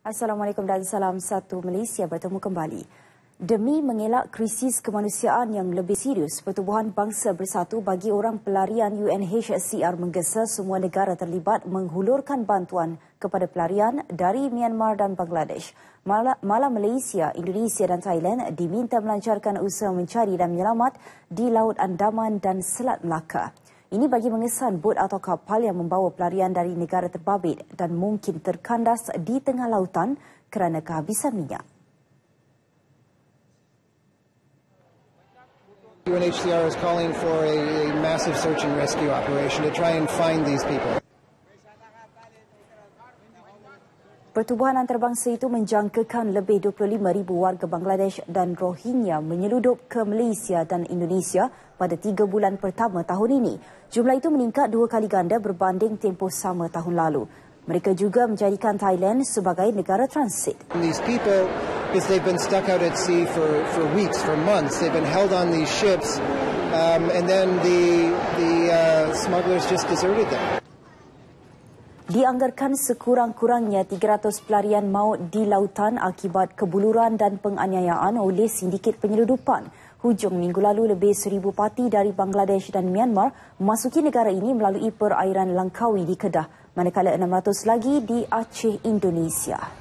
Assalamualaikum dan salam satu Malaysia bertemu kembali. Demi mengelak krisis kemanusiaan yang lebih serius, Pertubuhan Bangsa Bersatu bagi Orang Pelarian UNHCR menggesa semua negara terlibat menghulurkan bantuan kepada pelarian dari Myanmar dan Bangladesh. Malah Malaysia, Indonesia dan Thailand diminta melancarkan usaha mencari dan menyelamat di Laut Andaman dan Selat Melaka. Ini bagi mengesan bot atau kapal yang membawa pelarian dari negara terbabit dan mungkin terkandas di tengah lautan kerana kehabisan minyak. UNHCR is calling for a massive search and rescue operation to try and find these people. Pertubuhan antarabangsa itu menjangkakan lebih 25,000 warga Bangladesh dan Rohingya menyeludup ke Malaysia dan Indonesia pada tiga bulan pertama tahun ini. Jumlah itu meningkat dua kali ganda berbanding tempoh sama tahun lalu. Mereka juga menjadikan Thailand sebagai negara transit. These people, because they've been stuck out at sea for for weeks, for months, they've been held on these ships, um, and then the the uh, smugglers just deserted them dianggarkan sekurang-kurangnya 300 pelarian maut di lautan akibat kebuluran dan penganiayaan oleh sindiket penyeludupan. Hujung minggu lalu lebih seribu parti dari Bangladesh dan Myanmar masuki negara ini melalui perairan Langkawi di Kedah, manakala 600 lagi di Aceh, Indonesia.